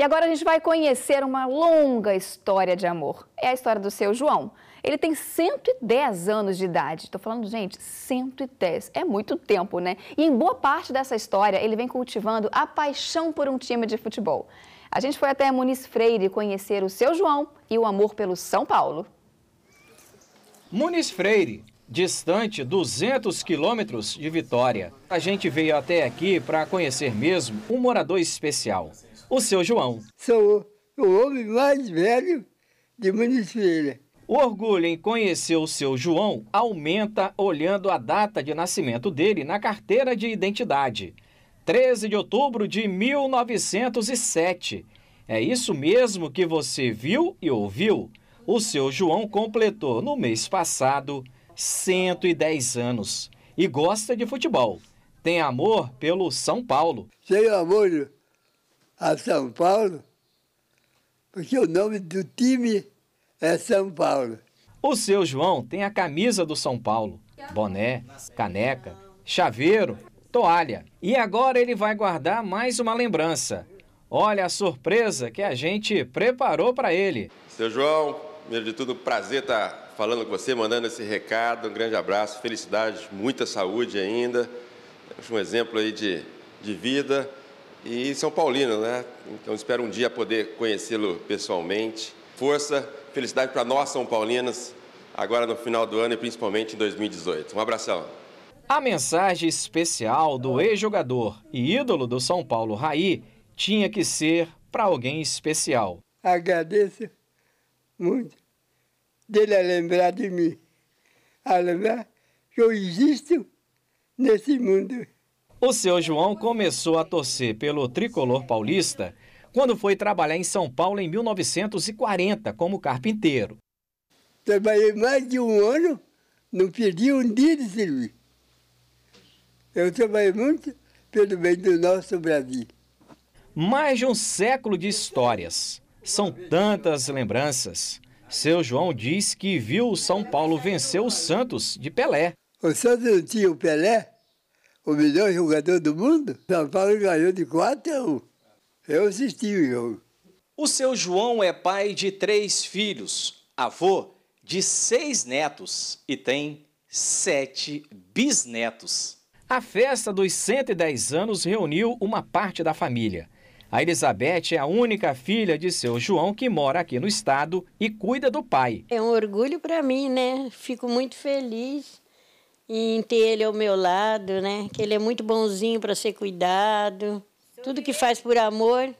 E agora a gente vai conhecer uma longa história de amor. É a história do seu João. Ele tem 110 anos de idade. Estou falando, gente, 110. É muito tempo, né? E em boa parte dessa história, ele vem cultivando a paixão por um time de futebol. A gente foi até Muniz Freire conhecer o seu João e o amor pelo São Paulo. Muniz Freire, distante 200 quilômetros de Vitória. A gente veio até aqui para conhecer mesmo um morador especial o seu João. Sou o homem mais velho de Município. O orgulho em conhecer o seu João aumenta olhando a data de nascimento dele na carteira de identidade. 13 de outubro de 1907. É isso mesmo que você viu e ouviu. O seu João completou no mês passado 110 anos e gosta de futebol. Tem amor pelo São Paulo. Tem amor a São Paulo, porque o nome do time é São Paulo. O seu João tem a camisa do São Paulo, boné, caneca, chaveiro, toalha. E agora ele vai guardar mais uma lembrança. Olha a surpresa que a gente preparou para ele. Seu João, primeiro de tudo, prazer estar tá falando com você, mandando esse recado. Um grande abraço, felicidades, muita saúde ainda. Um exemplo aí de, de vida e São Paulino, né? Então espero um dia poder conhecê-lo pessoalmente. Força, felicidade para nós, São Paulinas agora no final do ano e principalmente em 2018. Um abração. A mensagem especial do ex-jogador e ídolo do São Paulo, Raí, tinha que ser para alguém especial. Agradeço muito dele a lembrar de mim, a lembrar que eu existo nesse mundo. O seu João começou a torcer pelo tricolor paulista quando foi trabalhar em São Paulo em 1940 como carpinteiro. Trabalhei mais de um ano, não perdi um dia de serviço. Eu trabalhei muito pelo bem do nosso Brasil. Mais de um século de histórias. São tantas lembranças. Seu João diz que viu o São Paulo vencer o Santos de Pelé. O Santos não tinha o Pelé? o melhor jogador do mundo, São Paulo ganhou de 4 a 1. Eu assisti o jogo. O seu João é pai de três filhos, avô de seis netos e tem sete bisnetos. A festa dos 110 anos reuniu uma parte da família. A Elizabeth é a única filha de seu João que mora aqui no estado e cuida do pai. É um orgulho para mim, né? Fico muito feliz em ter ele ao é meu lado, né? Que ele é muito bonzinho para ser cuidado. Tudo que faz por amor,